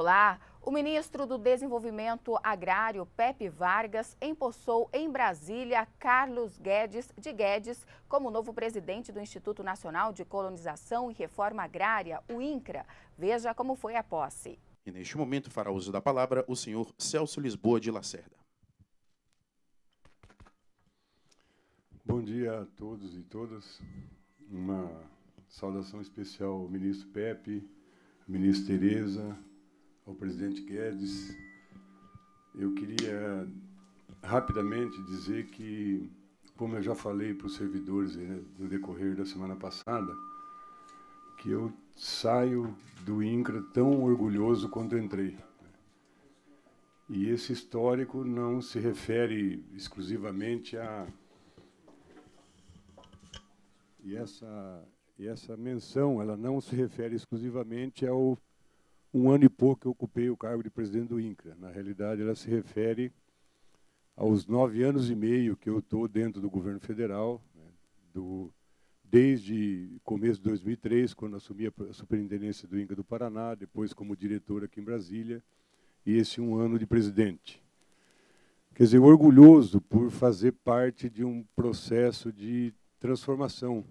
Olá. o ministro do Desenvolvimento Agrário, Pepe Vargas, empossou em Brasília Carlos Guedes de Guedes como novo presidente do Instituto Nacional de Colonização e Reforma Agrária, o INCRA. Veja como foi a posse. E neste momento fará uso da palavra o senhor Celso Lisboa de Lacerda. Bom dia a todos e todas. Uma saudação especial ao ministro Pepe, ministro Tereza, ao presidente Guedes. Eu queria rapidamente dizer que, como eu já falei para os servidores né, no decorrer da semana passada, que eu saio do INCRA tão orgulhoso quanto entrei. E esse histórico não se refere exclusivamente a. E essa, e essa menção ela não se refere exclusivamente ao um ano e pouco eu ocupei o cargo de presidente do INCRA. Na realidade, ela se refere aos nove anos e meio que eu estou dentro do governo federal, né, do, desde começo de 2003, quando assumi a superintendência do INCA do Paraná, depois como diretor aqui em Brasília, e esse um ano de presidente. Quer dizer, orgulhoso por fazer parte de um processo de transformação,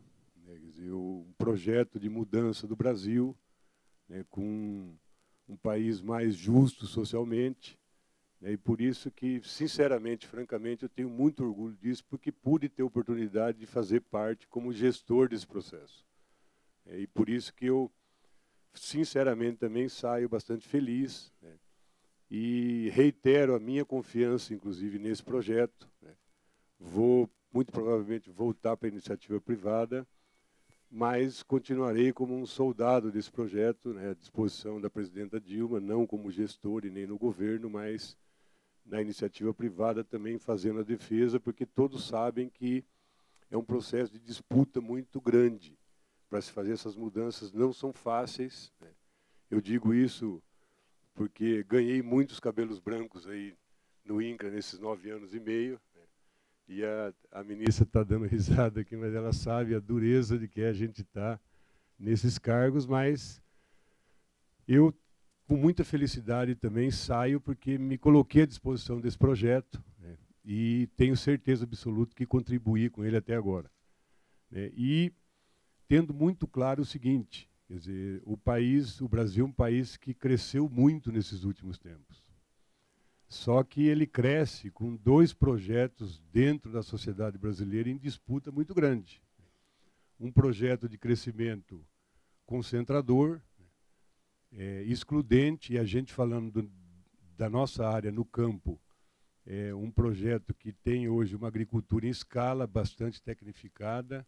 né, quer dizer, um projeto de mudança do Brasil, né, com um país mais justo socialmente. Né? E por isso que, sinceramente, francamente, eu tenho muito orgulho disso, porque pude ter oportunidade de fazer parte como gestor desse processo. É, e por isso que eu, sinceramente, também saio bastante feliz. Né? E reitero a minha confiança, inclusive, nesse projeto. Né? Vou, muito provavelmente, voltar para a iniciativa privada mas continuarei como um soldado desse projeto, né, à disposição da presidenta Dilma, não como gestor e nem no governo, mas na iniciativa privada também fazendo a defesa, porque todos sabem que é um processo de disputa muito grande para se fazer essas mudanças, não são fáceis. Né. Eu digo isso porque ganhei muitos cabelos brancos aí no INCRA nesses nove anos e meio, e a, a ministra está dando risada aqui, mas ela sabe a dureza de que a gente está nesses cargos, mas eu, com muita felicidade também, saio porque me coloquei à disposição desse projeto né, e tenho certeza absoluta que contribuí com ele até agora. Né, e tendo muito claro o seguinte, quer dizer, o país, o Brasil é um país que cresceu muito nesses últimos tempos. Só que ele cresce com dois projetos dentro da sociedade brasileira em disputa muito grande. Um projeto de crescimento concentrador, é, excludente, e a gente falando do, da nossa área no campo, é um projeto que tem hoje uma agricultura em escala bastante tecnificada,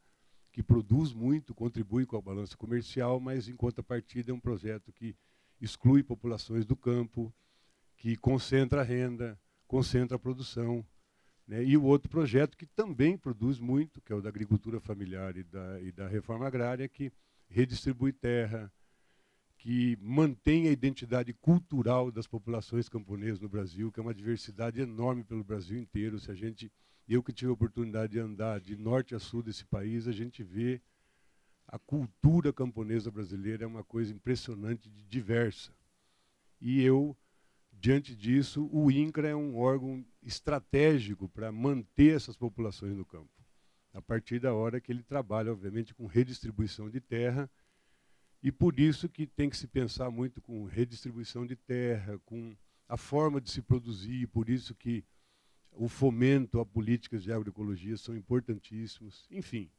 que produz muito, contribui com a balança comercial, mas em contrapartida é um projeto que exclui populações do campo, que concentra a renda, concentra a produção. Né? E o outro projeto que também produz muito, que é o da agricultura familiar e da, e da reforma agrária, que redistribui terra, que mantém a identidade cultural das populações camponesas no Brasil, que é uma diversidade enorme pelo Brasil inteiro. Se a gente, eu que tive a oportunidade de andar de norte a sul desse país, a gente vê a cultura camponesa brasileira é uma coisa impressionante, de diversa. E eu diante disso, o INCRA é um órgão estratégico para manter essas populações no campo. A partir da hora que ele trabalha, obviamente, com redistribuição de terra, e por isso que tem que se pensar muito com redistribuição de terra, com a forma de se produzir, por isso que o fomento a políticas de agroecologia são importantíssimos. Enfim,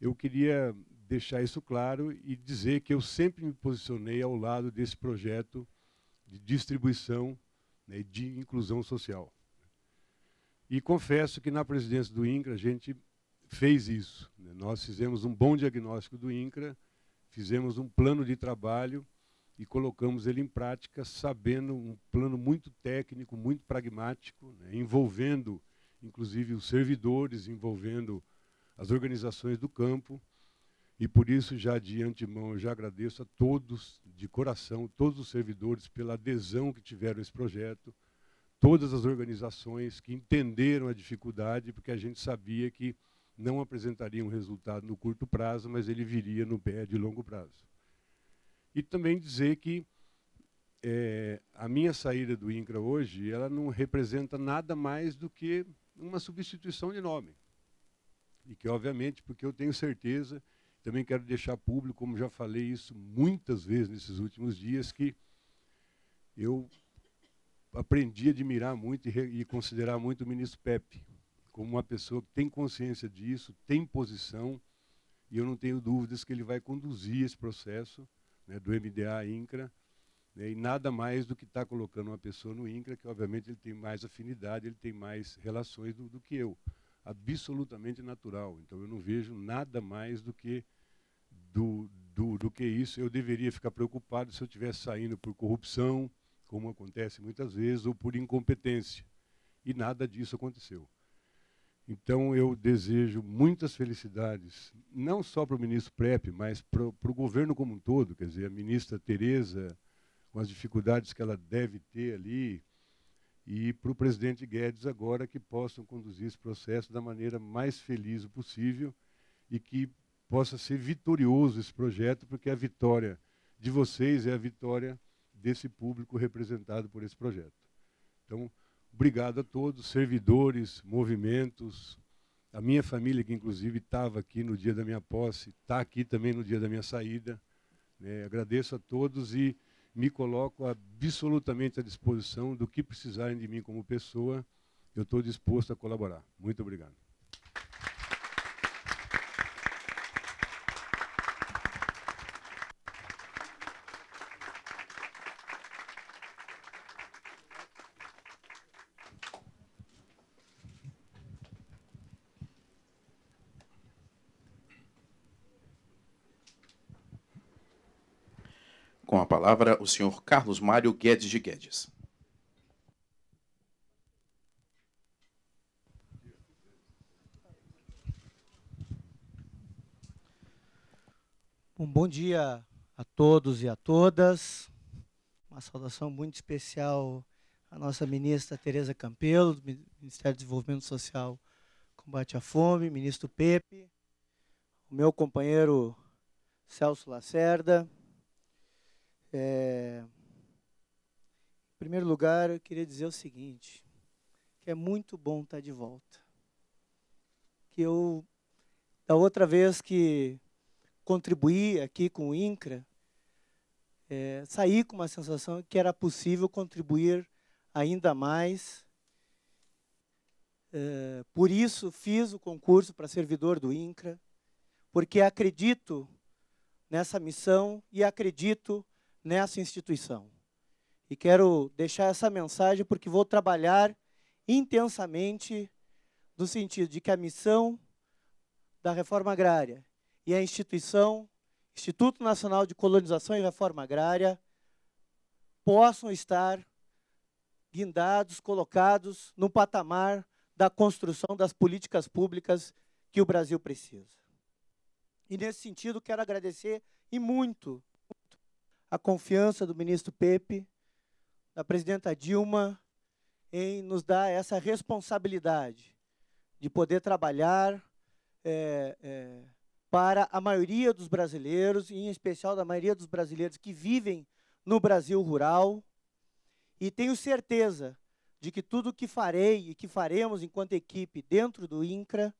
eu queria deixar isso claro e dizer que eu sempre me posicionei ao lado desse projeto de distribuição né, de inclusão social. E confesso que na presidência do INCRA a gente fez isso. Né? Nós fizemos um bom diagnóstico do INCRA, fizemos um plano de trabalho e colocamos ele em prática, sabendo um plano muito técnico, muito pragmático, né? envolvendo inclusive os servidores, envolvendo as organizações do campo. E por isso, já de antemão, eu já agradeço a todos, de coração, todos os servidores, pela adesão que tiveram a esse projeto, todas as organizações que entenderam a dificuldade, porque a gente sabia que não apresentaria um resultado no curto prazo, mas ele viria no pé de longo prazo. E também dizer que é, a minha saída do INCRA hoje, ela não representa nada mais do que uma substituição de nome. E que, obviamente, porque eu tenho certeza também quero deixar público, como já falei isso muitas vezes nesses últimos dias, que eu aprendi a admirar muito e, e considerar muito o ministro Pepe como uma pessoa que tem consciência disso, tem posição, e eu não tenho dúvidas que ele vai conduzir esse processo né, do MDA à INCRA, né, e nada mais do que está colocando uma pessoa no INCRA, que obviamente ele tem mais afinidade, ele tem mais relações do, do que eu absolutamente natural. Então eu não vejo nada mais do que do, do, do que isso. Eu deveria ficar preocupado se eu estivesse saindo por corrupção, como acontece muitas vezes, ou por incompetência. E nada disso aconteceu. Então eu desejo muitas felicidades, não só para o ministro Prep, mas para o governo como um todo. Quer dizer, a ministra Tereza, com as dificuldades que ela deve ter ali, e para o presidente Guedes agora que possam conduzir esse processo da maneira mais feliz possível e que possa ser vitorioso esse projeto, porque a vitória de vocês é a vitória desse público representado por esse projeto. Então, obrigado a todos, servidores, movimentos, a minha família, que inclusive estava aqui no dia da minha posse, está aqui também no dia da minha saída. Né? Agradeço a todos e me coloco absolutamente à disposição do que precisarem de mim como pessoa. Eu estou disposto a colaborar. Muito obrigado. palavra o senhor Carlos Mário Guedes de Guedes. Um bom dia a todos e a todas. Uma saudação muito especial à nossa ministra Tereza Campelo, do Ministério do Desenvolvimento Social Combate à Fome, ministro Pepe, o meu companheiro Celso Lacerda, é, em primeiro lugar, eu queria dizer o seguinte, que é muito bom estar tá de volta. Que eu, da outra vez que contribuí aqui com o INCRA, é, saí com uma sensação que era possível contribuir ainda mais. É, por isso, fiz o concurso para servidor do INCRA, porque acredito nessa missão e acredito nessa instituição. E quero deixar essa mensagem porque vou trabalhar intensamente no sentido de que a missão da reforma agrária e a instituição, Instituto Nacional de Colonização e Reforma Agrária, possam estar guindados, colocados no patamar da construção das políticas públicas que o Brasil precisa. E, nesse sentido, quero agradecer e muito a confiança do ministro Pepe, da presidenta Dilma, em nos dar essa responsabilidade de poder trabalhar é, é, para a maioria dos brasileiros, e em especial da maioria dos brasileiros que vivem no Brasil rural. E tenho certeza de que tudo o que farei e que faremos enquanto equipe dentro do INCRA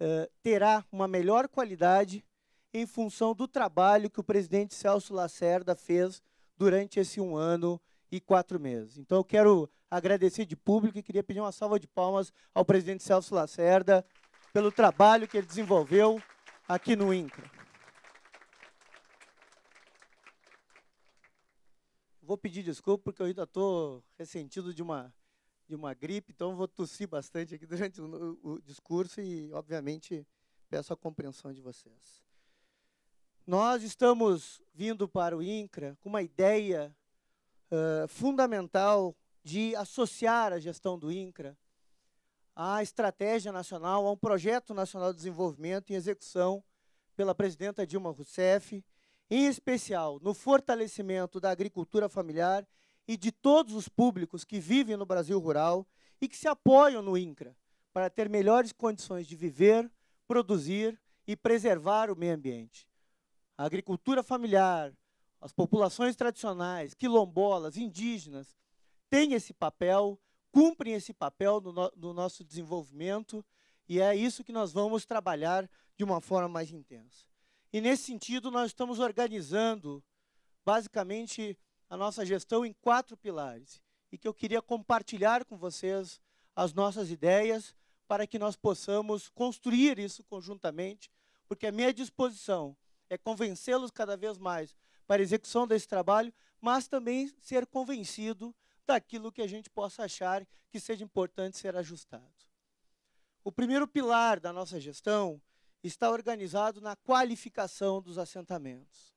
é, terá uma melhor qualidade em função do trabalho que o presidente Celso Lacerda fez durante esse um ano e quatro meses. Então, eu quero agradecer de público e queria pedir uma salva de palmas ao presidente Celso Lacerda pelo trabalho que ele desenvolveu aqui no INCRA. Vou pedir desculpa, porque eu ainda estou ressentido de uma, de uma gripe, então vou tossir bastante aqui durante o, o discurso e, obviamente, peço a compreensão de vocês. Nós estamos vindo para o INCRA com uma ideia uh, fundamental de associar a gestão do INCRA à estratégia nacional, a um projeto nacional de desenvolvimento em execução pela presidenta Dilma Rousseff, em especial no fortalecimento da agricultura familiar e de todos os públicos que vivem no Brasil rural e que se apoiam no INCRA para ter melhores condições de viver, produzir e preservar o meio ambiente a agricultura familiar, as populações tradicionais, quilombolas, indígenas, têm esse papel, cumprem esse papel no, no, nosso desenvolvimento, e é isso que nós vamos trabalhar de uma forma mais intensa. E, nesse sentido, nós estamos organizando, basicamente, a nossa gestão em quatro pilares, e que eu queria compartilhar com vocês as nossas ideias para que nós possamos construir isso conjuntamente, porque a é minha disposição é convencê-los cada vez mais para a execução desse trabalho, mas também ser convencido daquilo que a gente possa achar que seja importante ser ajustado. O primeiro pilar da nossa gestão está organizado na qualificação dos assentamentos.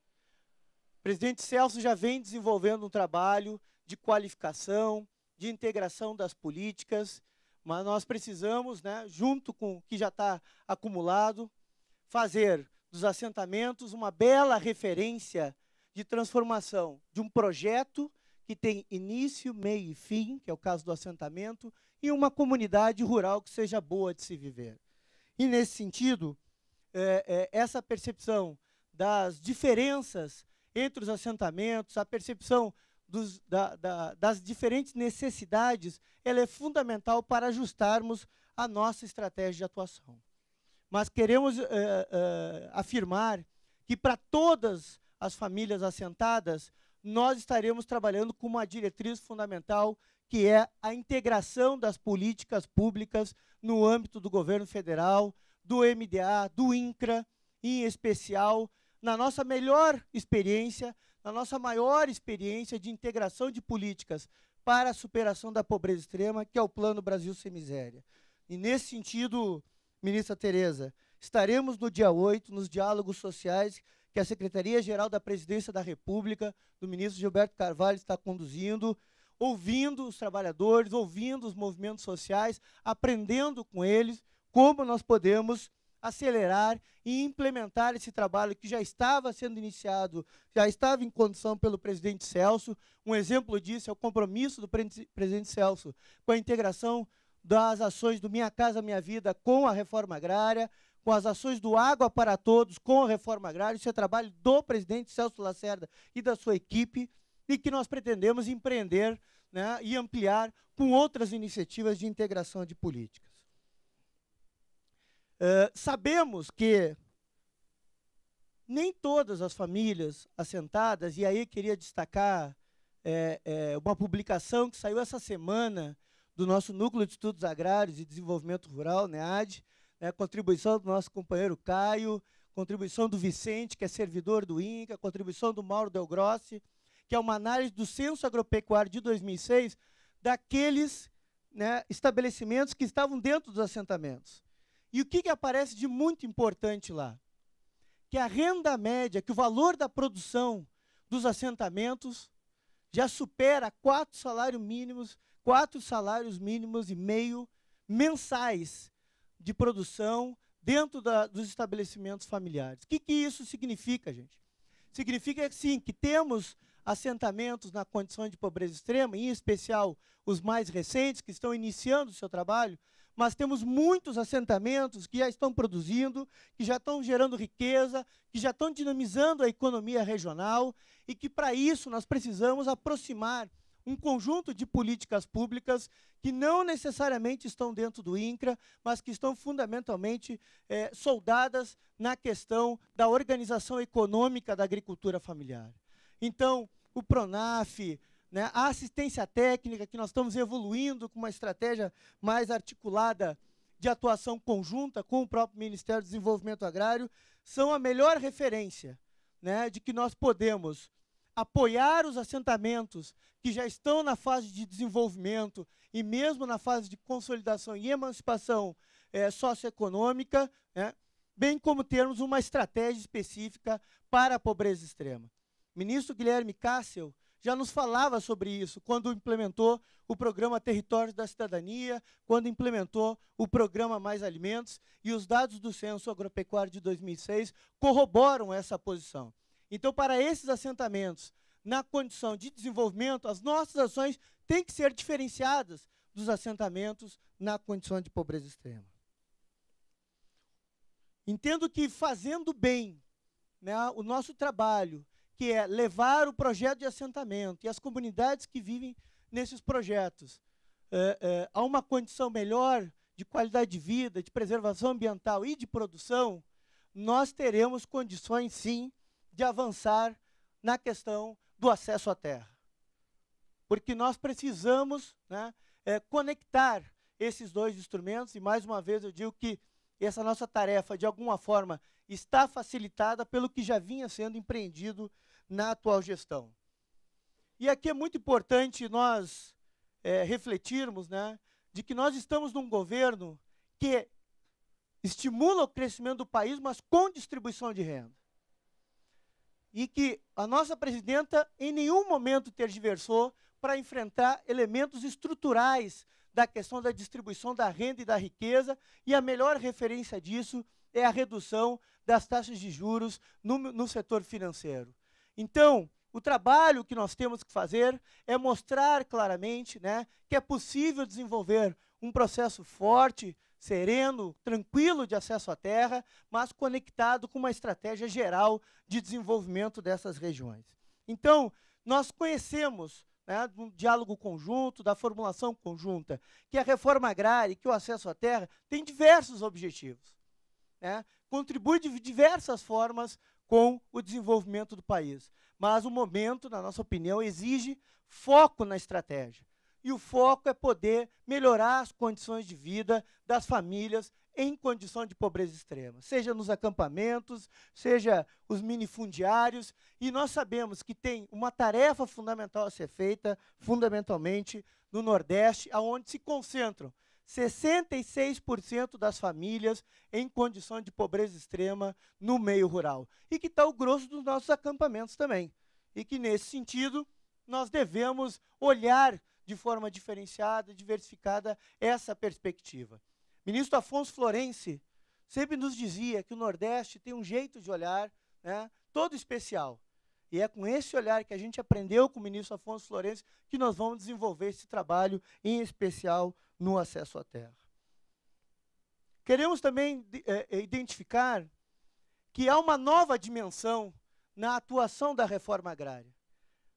O presidente Celso já vem desenvolvendo um trabalho de qualificação, de integração das políticas, mas nós precisamos, né, junto com o que já está acumulado, fazer dos assentamentos, uma bela referência de transformação de um projeto que tem início, meio e fim, que é o caso do assentamento, em uma comunidade rural que seja boa de se viver. E, nesse sentido, é, é, essa percepção das diferenças entre os assentamentos, a percepção dos, da, da, das diferentes necessidades, ela é fundamental para ajustarmos a nossa estratégia de atuação mas queremos uh, uh, afirmar que para todas as famílias assentadas, nós estaremos trabalhando com uma diretriz fundamental, que é a integração das políticas públicas no âmbito do governo federal, do MDA, do INCRA, em especial, na nossa melhor experiência, na nossa maior experiência de integração de políticas para a superação da pobreza extrema, que é o Plano Brasil Sem Miséria. E, nesse sentido, ministra Tereza, estaremos no dia 8, nos diálogos sociais que a Secretaria-Geral da Presidência da República, do ministro Gilberto Carvalho, está conduzindo, ouvindo os trabalhadores, ouvindo os movimentos sociais, aprendendo com eles como nós podemos acelerar e implementar esse trabalho que já estava sendo iniciado, já estava em condição pelo presidente Celso. Um exemplo disso é o compromisso do presidente Celso com a integração das ações do Minha Casa Minha Vida com a reforma agrária, com as ações do Água para Todos com a reforma agrária. Isso é trabalho do presidente Celso Lacerda e da sua equipe e que nós pretendemos empreender né, e ampliar com outras iniciativas de integração de políticas. Eh, sabemos que nem todas as famílias assentadas, e aí queria destacar é, é, uma publicação que saiu essa semana do nosso Núcleo de Estudos Agrários e Desenvolvimento Rural, NEAD, né, né, contribuição do nosso companheiro Caio, contribuição do Vicente, que é servidor do INCA, contribuição do Mauro Del Grossi, que é uma análise do Censo Agropecuário de 2006 daqueles né, estabelecimentos que estavam dentro dos assentamentos. E o que, que aparece de muito importante lá? Que a renda média, que o valor da produção dos assentamentos já supera quatro salários mínimos quatro salários mínimos e meio mensais de produção dentro da, dos estabelecimentos familiares. O que, que isso significa, gente? Significa, sim, que temos assentamentos na condição de pobreza extrema, em especial os mais recentes, que estão iniciando o seu trabalho, mas temos muitos assentamentos que já estão produzindo, que já estão gerando riqueza, que já estão dinamizando a economia regional e que, para isso, nós precisamos aproximar um conjunto de políticas públicas que não necessariamente estão dentro do INCRA, mas que estão fundamentalmente é, soldadas na questão da organização econômica da agricultura familiar. Então, o PRONAF, né, a assistência técnica, que nós estamos evoluindo com uma estratégia mais articulada de atuação conjunta com o próprio Ministério do Desenvolvimento Agrário, são a melhor referência né, de que nós podemos apoiar os assentamentos que já estão na fase de desenvolvimento e mesmo na fase de consolidação e emancipação é, socioeconômica, né, bem como termos uma estratégia específica para a pobreza extrema. O ministro Guilherme Cássio já nos falava sobre isso quando implementou o programa Territórios da Cidadania, quando implementou o programa Mais Alimentos, e os dados do Censo Agropecuário de 2006 corroboram essa posição. Então, para esses assentamentos, na condição de desenvolvimento, as nossas ações têm que ser diferenciadas dos assentamentos na condição de pobreza extrema. Entendo que fazendo bem né, o nosso trabalho, que é levar o projeto de assentamento e as comunidades que vivem nesses projetos é, é, a uma condição melhor de qualidade de vida, de preservação ambiental e de produção, nós teremos condições, sim, de avançar na questão do acesso à terra. Porque nós precisamos né, é, conectar esses dois instrumentos, e mais uma vez eu digo que essa nossa tarefa, de alguma forma, está facilitada pelo que já vinha sendo empreendido na atual gestão. E aqui é muito importante nós é, refletirmos né, de que nós estamos num governo que estimula o crescimento do país, mas com distribuição de renda e que a nossa presidenta em nenhum momento tergiversou para enfrentar elementos estruturais da questão da distribuição da renda e da riqueza, e a melhor referência disso é a redução das taxas de juros no, no setor financeiro. Então, o trabalho que nós temos que fazer é mostrar claramente né, que é possível desenvolver um processo forte sereno, tranquilo de acesso à terra, mas conectado com uma estratégia geral de desenvolvimento dessas regiões. Então, nós conhecemos né, do diálogo conjunto, da formulação conjunta, que a reforma agrária e que o acesso à terra tem diversos objetivos. Né, contribui de diversas formas com o desenvolvimento do país. Mas o momento, na nossa opinião, exige foco na estratégia e o foco é poder melhorar as condições de vida das famílias em condição de pobreza extrema, seja nos acampamentos, seja os minifundiários, e nós sabemos que tem uma tarefa fundamental a ser feita, fundamentalmente no Nordeste, aonde se concentram 66% das famílias em condição de pobreza extrema no meio rural, e que está o grosso dos nossos acampamentos também. E que, nesse sentido, nós devemos olhar de forma diferenciada, diversificada, essa perspectiva. Ministro Afonso Florense sempre nos dizia que o Nordeste tem um jeito de olhar né, todo especial. E é com esse olhar que a gente aprendeu com o ministro Afonso Florense que nós vamos desenvolver esse trabalho, em especial no acesso à terra. Queremos também é, identificar que há uma nova dimensão na atuação da reforma agrária.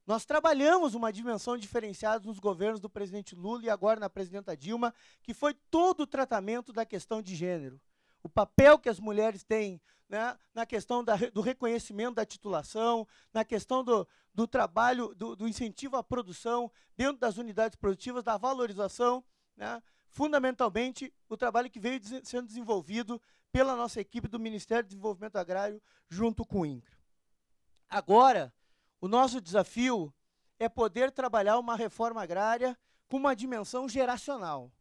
Nós trabalhamos uma dimensão diferenciada nos governos do presidente Lula e agora na presidenta Dilma, que foi todo o tratamento da questão de gênero. O papel que as mulheres têm né, na questão da, do reconhecimento da titulação, na questão do, do trabalho, do, do, incentivo à produção dentro das unidades produtivas, da valorização, né, fundamentalmente o trabalho que veio sendo desenvolvido pela nossa equipe do Ministério do Desenvolvimento Agrário junto com o INCRA. Agora, o nosso desafio é poder trabalhar uma reforma agrária com uma dimensão geracional.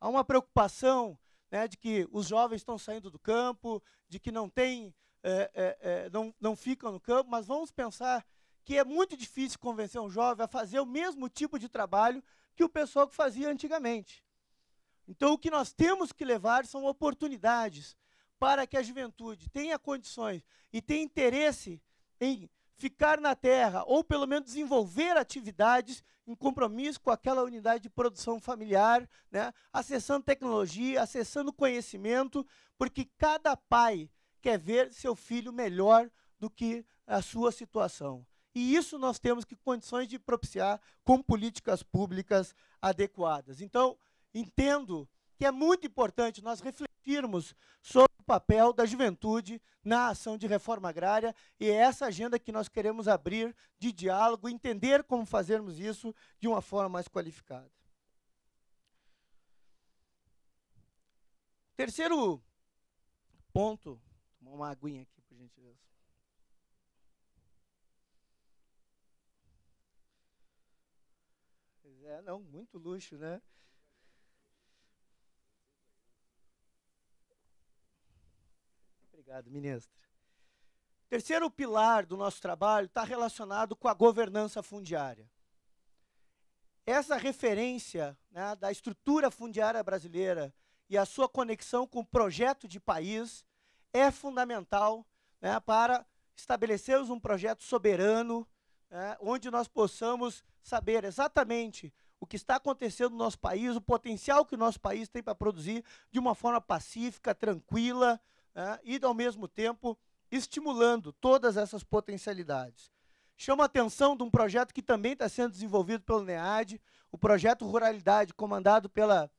Há uma preocupação né, de que os jovens estão saindo do campo, de que não tem, é, é, é, não, não ficam no campo, mas vamos pensar que é muito difícil convencer um jovem a fazer o mesmo tipo de trabalho que o pessoal que fazia antigamente. Então, o que nós temos que levar são oportunidades para que a juventude tenha condições e tenha interesse em ficar na terra, ou pelo menos desenvolver atividades em compromisso com aquela unidade de produção familiar, né? acessando tecnologia, acessando conhecimento, porque cada pai quer ver seu filho melhor do que a sua situação. E isso nós temos que condições de propiciar com políticas públicas adequadas. Então, entendo que é muito importante nós refletirmos sobre o papel da juventude na ação de reforma agrária e é essa agenda que nós queremos abrir de diálogo, entender como fazermos isso de uma forma mais qualificada. Terceiro ponto, tomar uma aguinha aqui, por gentileza. É, não, muito luxo, né? Obrigado, ministra. Terceiro pilar do nosso trabalho está relacionado com a governança fundiária. Essa referência né, da estrutura fundiária brasileira e a sua conexão com o projeto de país é fundamental né, para estabelecermos um projeto soberano, né, onde nós possamos saber exatamente o que está acontecendo no nosso país, o potencial que o nosso país tem para produzir de uma forma pacífica, tranquila, é, e, ao mesmo tempo, estimulando todas essas potencialidades. Chama a atenção de um projeto que também está sendo desenvolvido pelo NEAD, o projeto Ruralidade, comandado pela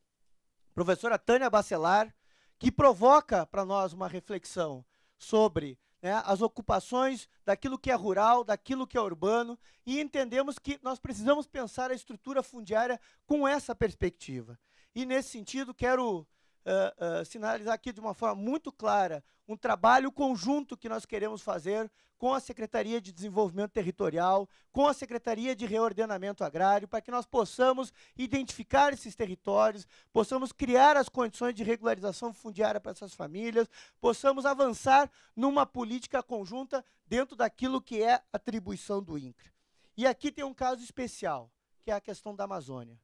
professora Tânia Bacelar, que provoca para nós uma reflexão sobre né, as ocupações daquilo que é rural, daquilo que é urbano, e entendemos que nós precisamos pensar a estrutura fundiária com essa perspectiva. E, nesse sentido, quero uh, uh, sinalizar aqui de uma forma muito clara um trabalho conjunto que nós queremos fazer com a Secretaria de Desenvolvimento Territorial, com a Secretaria de Reordenamento Agrário, para que nós possamos identificar esses territórios, possamos criar as condições de regularização fundiária para essas famílias, possamos avançar numa política conjunta dentro daquilo que é atribuição do INCRA. E aqui tem um caso especial, que é a questão da Amazônia.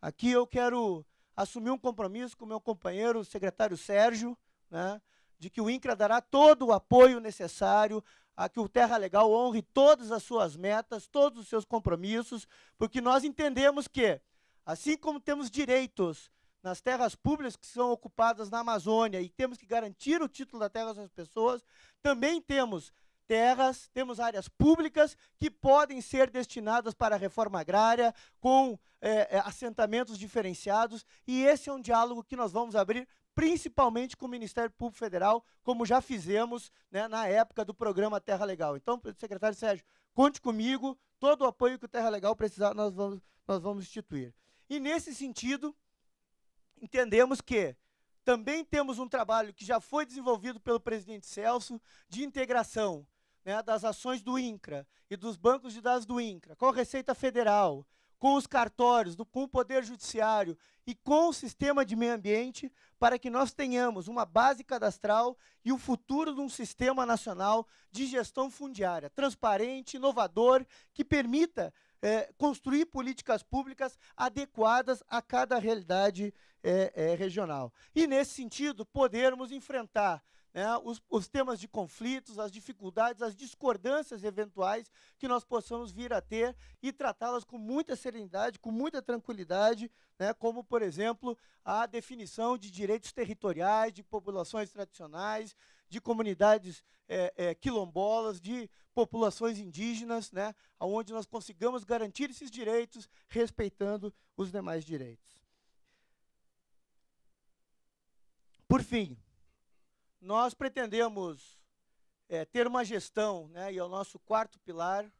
Aqui eu quero assumi um compromisso com meu companheiro, o secretário Sérgio, né, de que o INCRA dará todo o apoio necessário a que o Terra Legal honre todas as suas metas, todos os seus compromissos, porque nós entendemos que, assim como temos direitos nas terras públicas que são ocupadas na Amazônia e temos que garantir o título da terra às pessoas, também temos terras, temos áreas públicas que podem ser destinadas para a reforma agrária, com é, assentamentos diferenciados, e esse é um diálogo que nós vamos abrir principalmente com o Ministério Público Federal, como já fizemos né, na época do programa Terra Legal. Então, secretário Sérgio, conte comigo, todo o apoio que o Terra Legal precisar, nós vamos, nós vamos instituir. E, nesse sentido, entendemos que também temos um trabalho que já foi desenvolvido pelo presidente Celso de integração né, das ações do INCRA e dos bancos de dados do INCRA, com a Receita Federal, com os cartórios, do, com o Poder Judiciário e com o sistema de meio ambiente, para que nós tenhamos uma base cadastral e o futuro de um sistema nacional de gestão fundiária, transparente, inovador, que permita é, construir políticas públicas adequadas a cada realidade é, é, regional. E, nesse sentido, podermos enfrentar né, os, os temas de conflitos, as dificuldades, as discordâncias eventuais que nós possamos vir a ter e tratá-las com muita serenidade, com muita tranquilidade, né, como, por exemplo, a definição de direitos territoriais, de populações tradicionais, de comunidades é, é, quilombolas, de populações indígenas, né, onde nós consigamos garantir esses direitos, respeitando os demais direitos. Por fim, nós pretendemos é, ter uma gestão, né, e é o nosso quarto pilar,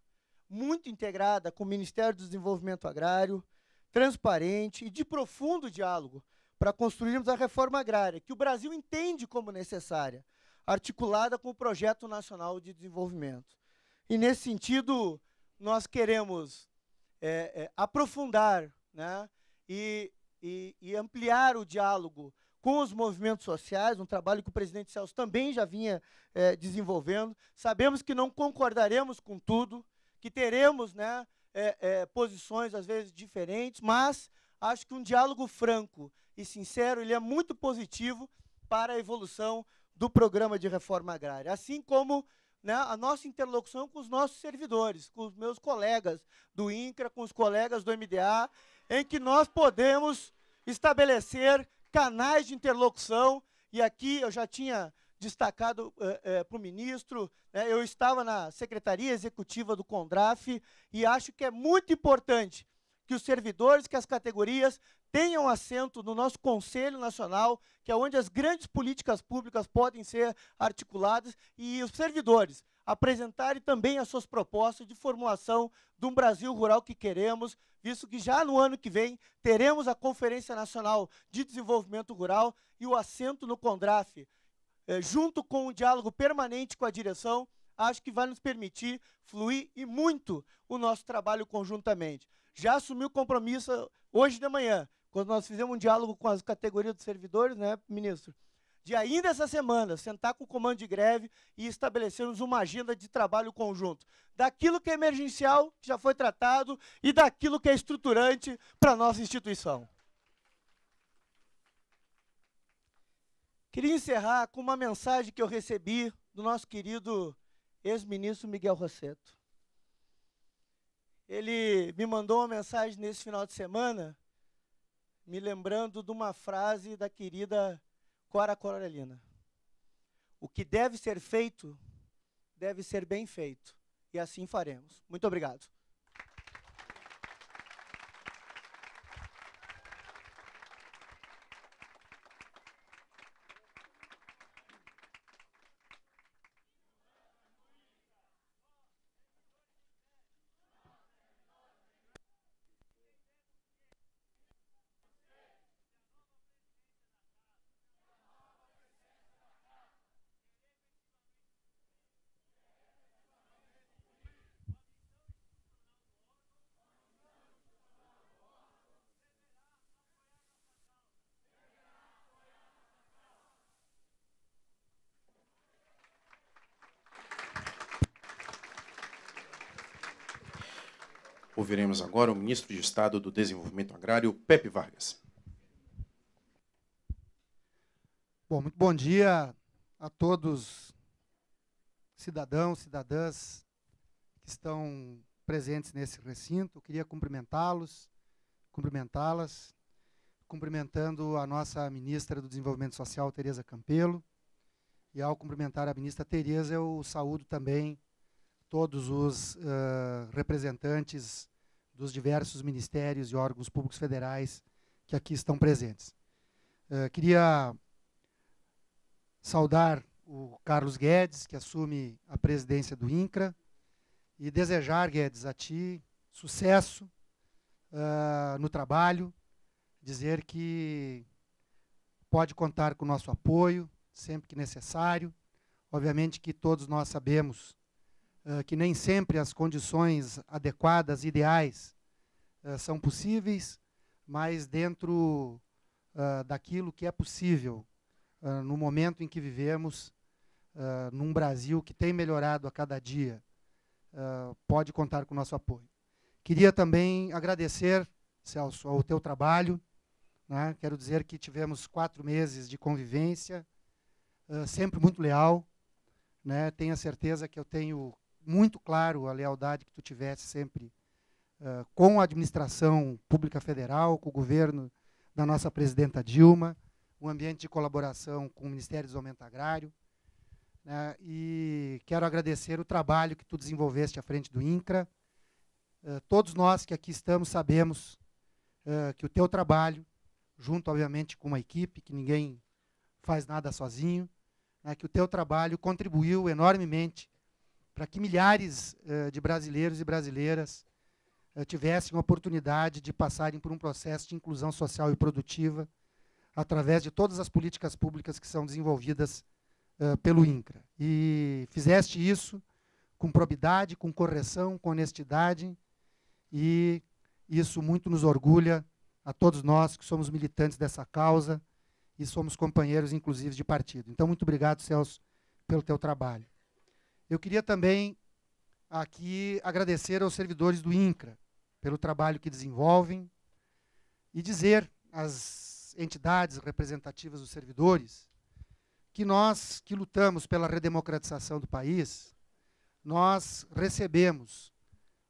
muito integrada com o Ministério do Desenvolvimento Agrário, transparente e de profundo diálogo para construirmos a reforma agrária, que o Brasil entende como necessária, articulada com o Projeto Nacional de Desenvolvimento. E, nesse sentido, nós queremos é, é, aprofundar né, e, e, e ampliar o diálogo com os movimentos sociais, um trabalho que o presidente Celso também já vinha é, desenvolvendo. Sabemos que não concordaremos com tudo, que teremos né, é, é, posições, às vezes, diferentes, mas acho que um diálogo franco e sincero ele é muito positivo para a evolução do programa de reforma agrária, assim como né, a nossa interlocução com os nossos servidores, com os meus colegas do INCRA, com os colegas do MDA, em que nós podemos estabelecer canais de interlocução, e aqui eu já tinha destacado é, eh, é, eh, para o ministro, né, eu estava na Secretaria Executiva do CONDRAF, e acho que é muito importante que os servidores, que as categorias tenham assento no nosso Conselho Nacional, que é onde as grandes políticas públicas podem ser articuladas, e os servidores apresentarem também as suas propostas de formulação de um Brasil rural que queremos, visto que já no ano que vem teremos a Conferência Nacional de Desenvolvimento Rural e o assento no CONDRAF, eh, é, junto com o diálogo permanente com a direção, acho que vai nos permitir fluir e muito o nosso trabalho conjuntamente. Já assumiu compromisso hoje de manhã, quando nós fizemos um diálogo com as categorias dos servidores, né, ministro? de ainda essa semana sentar com o comando de greve e estabelecermos uma agenda de trabalho conjunto. Daquilo que é emergencial, que já foi tratado, e daquilo que é estruturante para a nossa instituição. Queria encerrar com uma mensagem que eu recebi do nosso querido ex-ministro Miguel Rosseto. Ele me mandou uma mensagem nesse final de semana, me lembrando de uma frase da querida Cora Coralina. O que deve ser feito, deve ser bem feito. E assim faremos. Muito obrigado. ouviremos agora o ministro de Estado do Desenvolvimento Agrário, Pepe Vargas. Bom, muito bom dia a todos, cidadãos, cidadãs que estão presentes nesse recinto. Eu queria cumprimentá-los, cumprimentá-las, cumprimentando a nossa ministra do Desenvolvimento Social, Tereza Campelo. E ao cumprimentar a ministra Tereza, eu saúdo também todos os uh, representantes dos diversos ministérios e órgãos públicos federais que aqui estão presentes. Uh, queria saudar o Carlos Guedes, que assume a presidência do INCRA, e desejar, Guedes, a ti sucesso uh, no trabalho, dizer que pode contar com o nosso apoio sempre que necessário. Obviamente que todos nós sabemos ah, que nem sempre as condições adequadas, ideais, ah, são possíveis, mas dentro ah, daquilo que é possível no momento em que vivemos, num Brasil que tem melhorado a cada dia, pode contar com o nosso apoio. Queria também agradecer, Celso, ao teu trabalho. Né? Quero dizer que tivemos quatro meses de convivência, sempre muito leal. Né? a certeza que eu tenho muito claro a lealdade que tu tivesse sempre uh, com a administração pública federal, com o governo da nossa presidenta Dilma, um ambiente de colaboração com o Ministério do Desenvolvimento Agrário. Né, e quero agradecer o trabalho que tu desenvolveste à frente do INCRA. Uh, todos nós que aqui estamos sabemos uh, que o teu trabalho, junto, obviamente, com uma equipe, que ninguém faz nada sozinho, né, que o teu trabalho contribuiu enormemente para que milhares uh, de brasileiros e brasileiras uh, tivessem a oportunidade de passarem por um processo de inclusão social e produtiva através de todas as políticas públicas que são desenvolvidas uh, pelo INCRA. E fizeste isso com probidade, com correção, com honestidade, e isso muito nos orgulha a todos nós que somos militantes dessa causa e somos companheiros, inclusive, de partido. Então, muito obrigado, Celso, pelo teu trabalho. Eu queria também aqui agradecer aos servidores do INCRA pelo trabalho que desenvolvem e dizer às entidades representativas dos servidores que nós que lutamos pela redemocratização do país, nós recebemos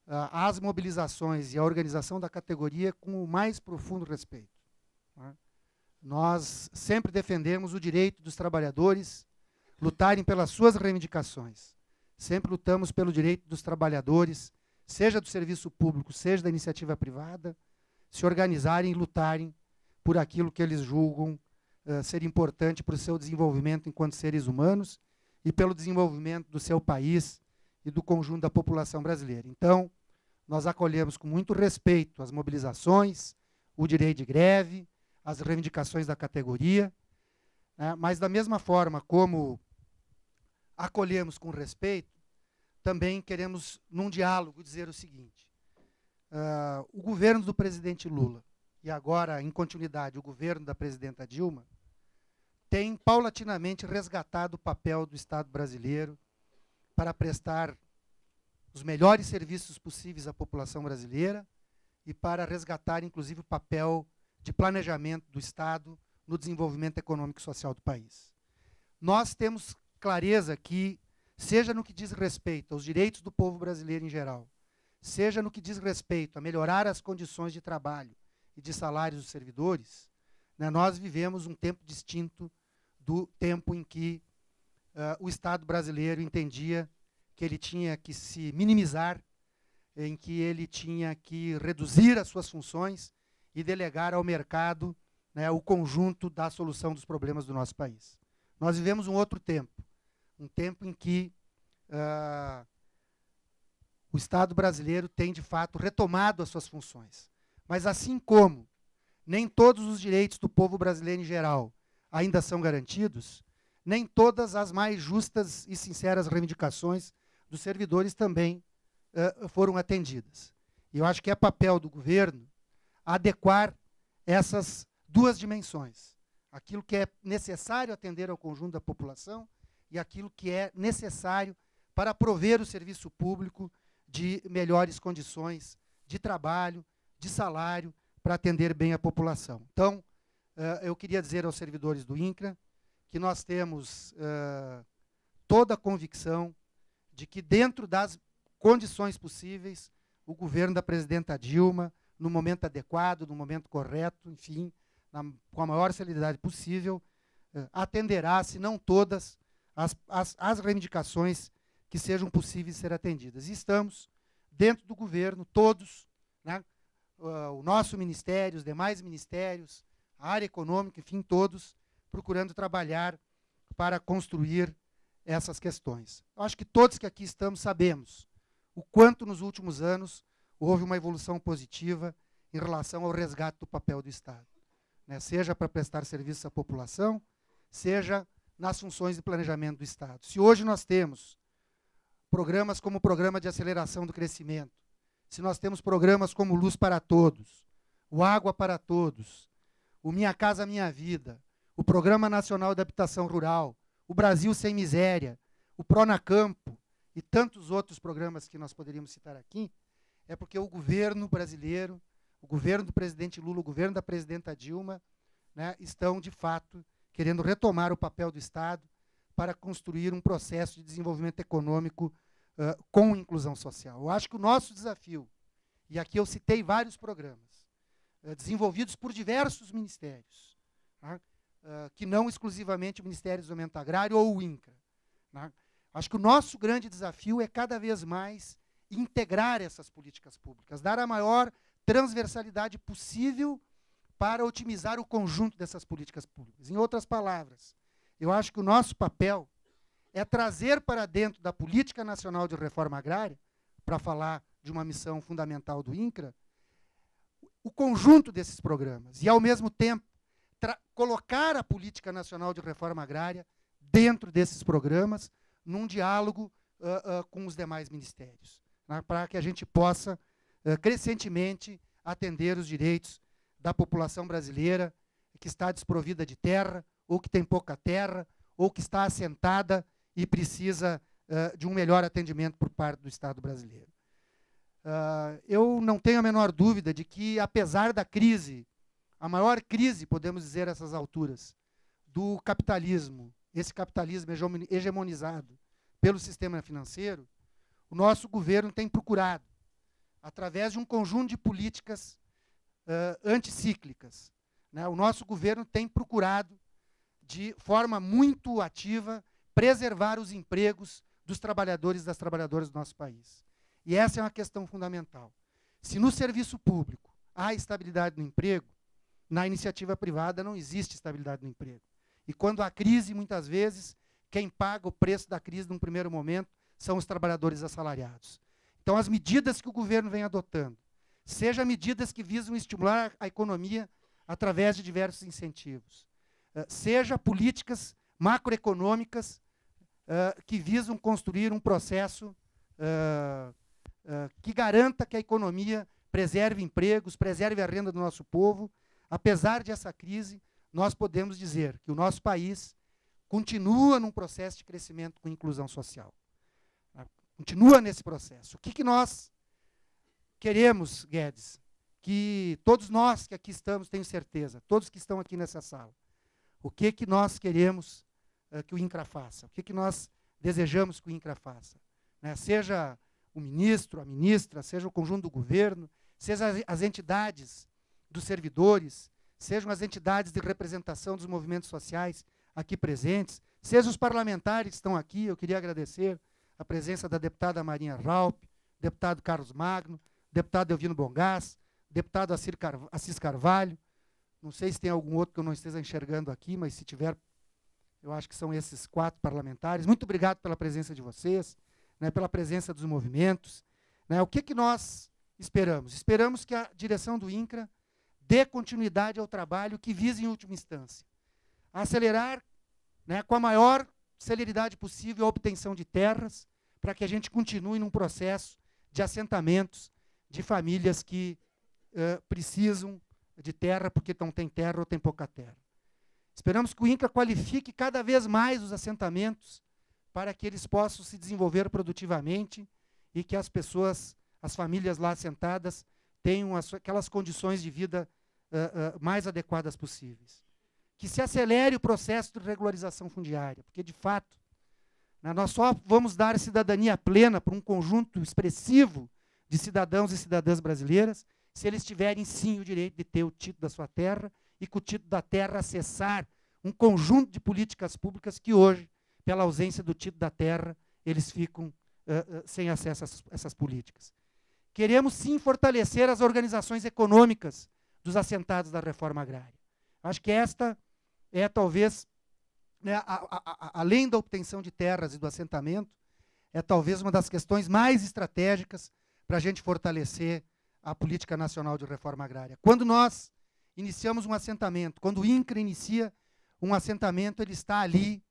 uh, as mobilizações e a organização da categoria com o mais profundo respeito. Né? Nós sempre defendemos o direito dos trabalhadores lutarem pelas suas reivindicações sempre lutamos pelo direito dos trabalhadores, seja do serviço público, seja da iniciativa privada, se organizarem e lutarem por aquilo que eles julgam uh, ser importante para o seu desenvolvimento enquanto seres humanos e pelo desenvolvimento do seu país e do conjunto da população brasileira. Então, nós acolhemos com muito respeito as mobilizações, o direito de greve, as reivindicações da categoria, né? mas da mesma forma como acolhemos com respeito, também queremos, num diálogo, dizer o seguinte: uh, o governo do presidente Lula, e agora, em continuidade, o governo da presidenta Dilma, tem paulatinamente resgatado o papel do Estado brasileiro para prestar os melhores serviços possíveis à população brasileira e para resgatar, inclusive, o papel de planejamento do Estado no desenvolvimento econômico e social do país. Nós temos clareza que, seja no que diz respeito aos direitos do povo brasileiro em geral, seja no que diz respeito a melhorar as condições de trabalho e de salários dos servidores, né, nós vivemos um tempo distinto do tempo em que uh, o Estado brasileiro entendia que ele tinha que se minimizar, em que ele tinha que reduzir as suas funções e delegar ao mercado né, o conjunto da solução dos problemas do nosso país. Nós vivemos um outro tempo, um tempo em que uh, o Estado brasileiro tem, de fato, retomado as suas funções. Mas, assim como nem todos os direitos do povo brasileiro em geral ainda são garantidos, nem todas as mais justas e sinceras reivindicações dos servidores também uh, foram atendidas. E eu acho que é papel do governo adequar essas duas dimensões. Aquilo que é necessário atender ao conjunto da população e aquilo que é necessário para prover o serviço público de melhores condições de trabalho, de salário, para atender bem a população. Então, eh, eu queria dizer aos servidores do INCRA que nós temos eh, toda a convicção de que, dentro das condições possíveis, o governo da presidenta Dilma, no momento adequado, no momento correto, enfim, na, com a maior celeridade possível, eh, atenderá, se não todas, as, as, as reivindicações que sejam possíveis ser atendidas. E estamos, dentro do governo, todos, né, ah, o nosso ministério, os demais ministérios, a área econômica, enfim, todos, procurando trabalhar para construir essas questões. Eu acho que todos que aqui estamos sabemos o quanto nos últimos anos houve uma evolução positiva em relação ao resgate do papel do Estado. Né? Seja para prestar serviço à população, seja nas funções de planejamento do Estado. Se hoje nós temos programas como o Programa de Aceleração do Crescimento, se nós temos programas como Luz para Todos, o Água para Todos, o Minha Casa Minha Vida, o Programa Nacional de Habitação Rural, o Brasil Sem Miséria, o Pronacampo e tantos outros programas que nós poderíamos citar aqui, é porque o governo brasileiro, o governo do presidente Lula, o governo da presidenta Dilma, né, estão, de fato, querendo retomar o papel do Estado para construir um processo de desenvolvimento econômico uh, com inclusão social. Eu acho que o nosso desafio, e aqui eu citei vários programas, uh, desenvolvidos por diversos ministérios, né, uh, que não exclusivamente o Ministério do Desenvolvimento Agrário ou o INCRA. Né. Acho que o nosso grande desafio é cada vez mais integrar essas políticas públicas, dar a maior transversalidade possível para otimizar o conjunto dessas políticas públicas. Em outras palavras, eu acho que o nosso papel é trazer para dentro da Política Nacional de Reforma Agrária, para falar de uma missão fundamental do INCRA, o conjunto desses programas e, ao mesmo tempo, colocar a Política Nacional de Reforma Agrária dentro desses programas, num diálogo uh, uh, com os demais ministérios, né, para que a gente possa uh, crescentemente atender os direitos da população brasileira que está desprovida de terra, ou que tem pouca terra, ou que está assentada e precisa uh, de um melhor atendimento por parte do Estado brasileiro. Uh, eu não tenho a menor dúvida de que, apesar da crise, a maior crise, podemos dizer, a essas alturas, do capitalismo, esse capitalismo hegemonizado pelo sistema financeiro, o nosso governo tem procurado, através de um conjunto de políticas uh, anticíclicas. Né? O nosso governo tem procurado, de forma muito ativa, preservar os empregos dos trabalhadores e das trabalhadoras do nosso país. E essa é uma questão fundamental. Se no serviço público há estabilidade no emprego, na iniciativa privada não existe estabilidade no emprego. E quando há crise, muitas vezes, quem paga o preço da crise num primeiro momento são os trabalhadores assalariados. Então, as medidas que o governo vem adotando seja medidas que visam estimular a economia através de diversos incentivos, uh, seja políticas macroeconômicas uh, que visam construir um processo uh, que garanta que a economia preserve empregos, preserve a renda do nosso povo. Apesar dessa crise, nós podemos dizer que o nosso país continua num processo de crescimento com inclusão social. Continua nesse processo. O que, que nós queremos, Guedes, que todos nós que aqui estamos, tenho certeza, todos que estão aqui nessa sala, o que que nós queremos uh, que o INCRA faça? O que que nós desejamos que o INCRA faça? Né? Seja o ministro, a ministra, seja o conjunto do governo, seja as, as entidades dos servidores, sejam as entidades de representação dos movimentos sociais aqui presentes, sejam os parlamentares que estão aqui, eu queria agradecer a presença da deputada Marinha Raup, deputado Carlos Magno, deputado Elvino Bongás, deputado Assis Carvalho, não sei se tem algum outro que eu não esteja enxergando aqui, mas se tiver, eu acho que são esses quatro parlamentares. Muito obrigado pela presença de vocês, né, pela presença dos movimentos. Né. O que, que nós esperamos? Esperamos que a direção do INCRA dê continuidade ao trabalho que visa, em última instância, acelerar né, com a maior celeridade possível a obtenção de terras, para que a gente continue num processo de assentamentos de famílias que uh, precisam de terra porque não tem terra ou tem pouca terra. Esperamos que o INCA qualifique cada vez mais os assentamentos para que eles possam se desenvolver produtivamente e que as pessoas, as famílias lá assentadas, tenham as, aquelas condições de vida uh, uh, mais adequadas possíveis. Que se acelere o processo de regularização fundiária, porque, de fato, nós só vamos dar cidadania plena para um conjunto expressivo de cidadãos e cidadãs brasileiras, se eles tiverem sim o direito de ter o título da sua terra e com o título da terra acessar um conjunto de políticas públicas que hoje, pela ausência do título da terra, eles ficam uh, uh, sem acesso a essas, políticas. Queremos sim fortalecer as organizações econômicas dos assentados da reforma agrária. Acho que esta é talvez, né, a, a, a, além da obtenção de terras e do assentamento, é talvez uma das questões mais estratégicas para a gente fortalecer a política nacional de reforma agrária. Quando nós iniciamos um assentamento, quando o INCRA inicia um assentamento, ele está ali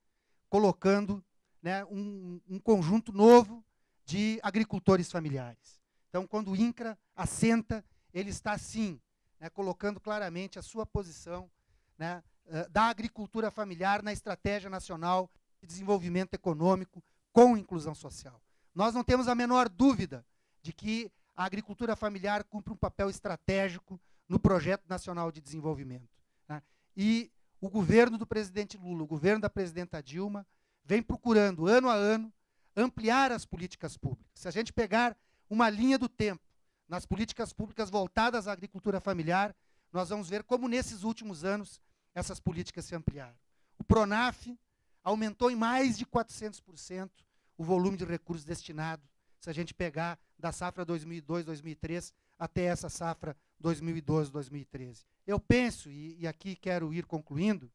colocando né, um, um conjunto novo de agricultores familiares. Então, quando o INCRA assenta, ele está sim né, colocando claramente a sua posição né, eh, da agricultura familiar na estratégia nacional de desenvolvimento econômico com inclusão social. Nós não temos a menor dúvida de que a agricultura familiar cumpre um papel estratégico no projeto nacional de desenvolvimento. Né? E o governo do presidente Lula, o governo da presidenta Dilma, vem procurando, ano a ano, ampliar as políticas públicas. Se a gente pegar uma linha do tempo nas políticas públicas voltadas à agricultura familiar, nós vamos ver como nesses últimos anos essas políticas se ampliaram. O PRONAF aumentou em mais de 400% o volume de recursos destinado se a gente pegar da safra 2002, 2003 até essa safra 2012, 2013. Eu penso, e, e aqui quero ir concluindo,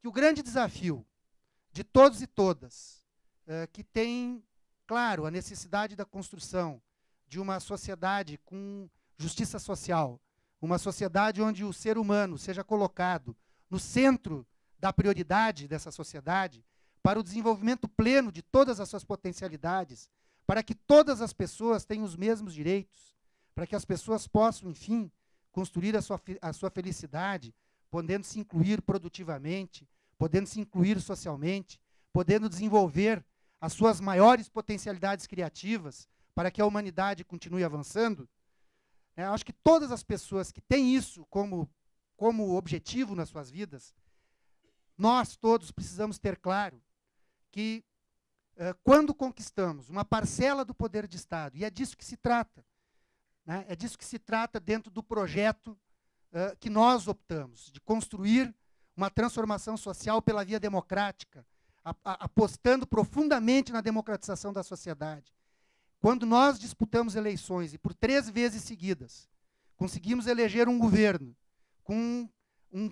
que o grande desafio de todos e todas é, que tem, claro, a necessidade da construção de uma sociedade com justiça social, uma sociedade onde o ser humano seja colocado no centro da prioridade dessa sociedade para o desenvolvimento pleno de todas as suas potencialidades, para que todas as pessoas tenham os mesmos direitos, para que as pessoas possam, enfim, construir a sua, a sua felicidade, podendo se incluir produtivamente, podendo se incluir socialmente, podendo desenvolver as suas maiores potencialidades criativas para que a humanidade continue avançando. É, acho que todas as pessoas que têm isso como, como objetivo nas suas vidas, nós todos precisamos ter claro que eh, quando conquistamos uma parcela do poder de Estado, e é disso que se trata, né? é disso que se trata dentro do projeto uh, que nós optamos, de construir uma transformação social pela via democrática, a, a, apostando profundamente na democratização da sociedade. Quando nós disputamos eleições e por três vezes seguidas conseguimos eleger um governo com um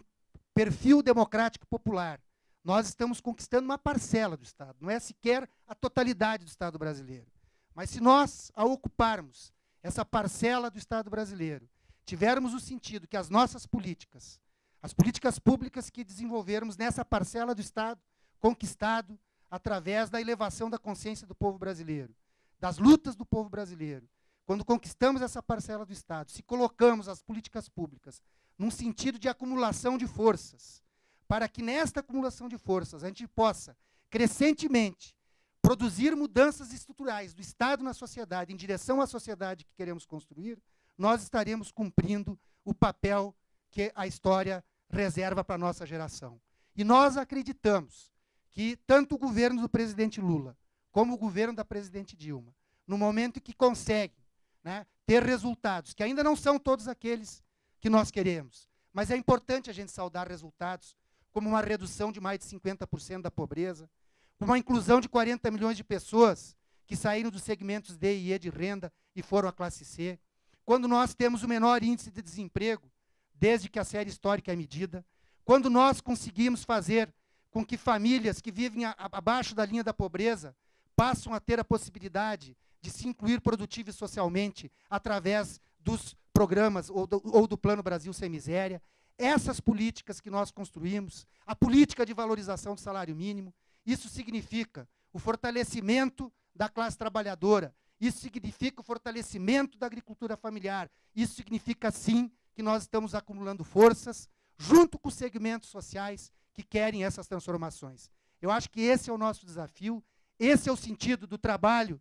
perfil democrático popular, nós estamos conquistando uma parcela do Estado, não é sequer a totalidade do Estado brasileiro. Mas se nós, ao ocuparmos essa parcela do Estado brasileiro, tivermos o sentido que as nossas políticas, as políticas públicas que desenvolvermos nessa parcela do Estado, conquistado através da elevação da consciência do povo brasileiro, das lutas do povo brasileiro, quando conquistamos essa parcela do Estado, se colocamos as políticas públicas num sentido de acumulação de forças, para que nesta acumulação de forças a gente possa, crescentemente, produzir mudanças estruturais do Estado na sociedade, em direção à sociedade que queremos construir, nós estaremos cumprindo o papel que a história reserva para a nossa geração. E nós acreditamos que tanto o governo do presidente Lula como o governo da presidente Dilma, no momento que conseguem né, ter resultados, que ainda não são todos aqueles que nós queremos, mas é importante a gente saudar resultados como uma redução de mais de 50% da pobreza, como a inclusão de 40 milhões de pessoas que saíram dos segmentos D e E de renda e foram à classe C, quando nós temos o menor índice de desemprego desde que a série histórica é medida, quando nós conseguimos fazer com que famílias que vivem abaixo da linha da pobreza passam a ter a possibilidade de se incluir produtivo e socialmente através dos programas ou do, ou do Plano Brasil Sem Miséria, essas políticas que nós construímos, a política de valorização do salário mínimo, isso significa o fortalecimento da classe trabalhadora, isso significa o fortalecimento da agricultura familiar, isso significa, sim, que nós estamos acumulando forças junto com os segmentos sociais que querem essas transformações. Eu acho que esse é o nosso desafio, esse é o sentido do trabalho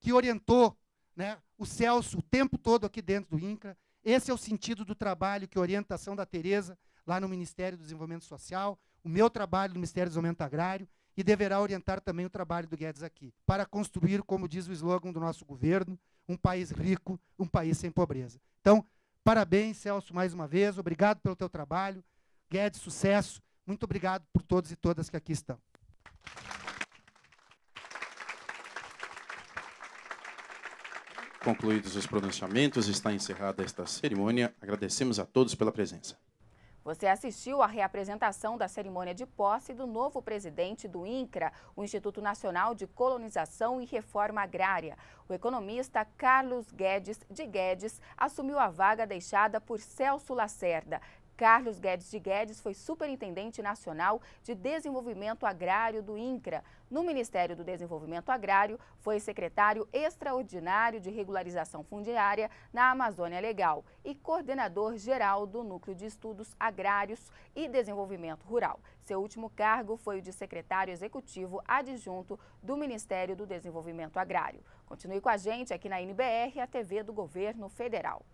que orientou né, o Celso o tempo todo aqui dentro do INCRA, esse é o sentido do trabalho que a orientação da Tereza lá no Ministério do Desenvolvimento Social, o meu trabalho no Ministério do Desenvolvimento Agrário e deverá orientar também o trabalho do Guedes aqui, para construir, como diz o slogan do nosso governo, um país rico, um país sem pobreza. Então, parabéns, Celso, mais uma vez, obrigado pelo teu trabalho. Guedes, sucesso. Muito obrigado por todos e todas que aqui estão. Concluídos os pronunciamentos, está encerrada esta cerimônia. Agradecemos a todos pela presença. Você assistiu à reapresentação da cerimônia de posse do novo presidente do INCRA, o Instituto Nacional de Colonização e Reforma Agrária. O economista Carlos Guedes de Guedes assumiu a vaga deixada por Celso Lacerda. Carlos Guedes de Guedes foi Superintendente Nacional de Desenvolvimento Agrário do INCRA. No Ministério do Desenvolvimento Agrário, foi secretário extraordinário de regularização fundiária na Amazônia Legal e coordenador geral do Núcleo de Estudos Agrários e Desenvolvimento Rural. Seu último cargo foi o de secretário executivo adjunto do Ministério do Desenvolvimento Agrário. Continue com a gente aqui na NBR, a TV do Governo Federal.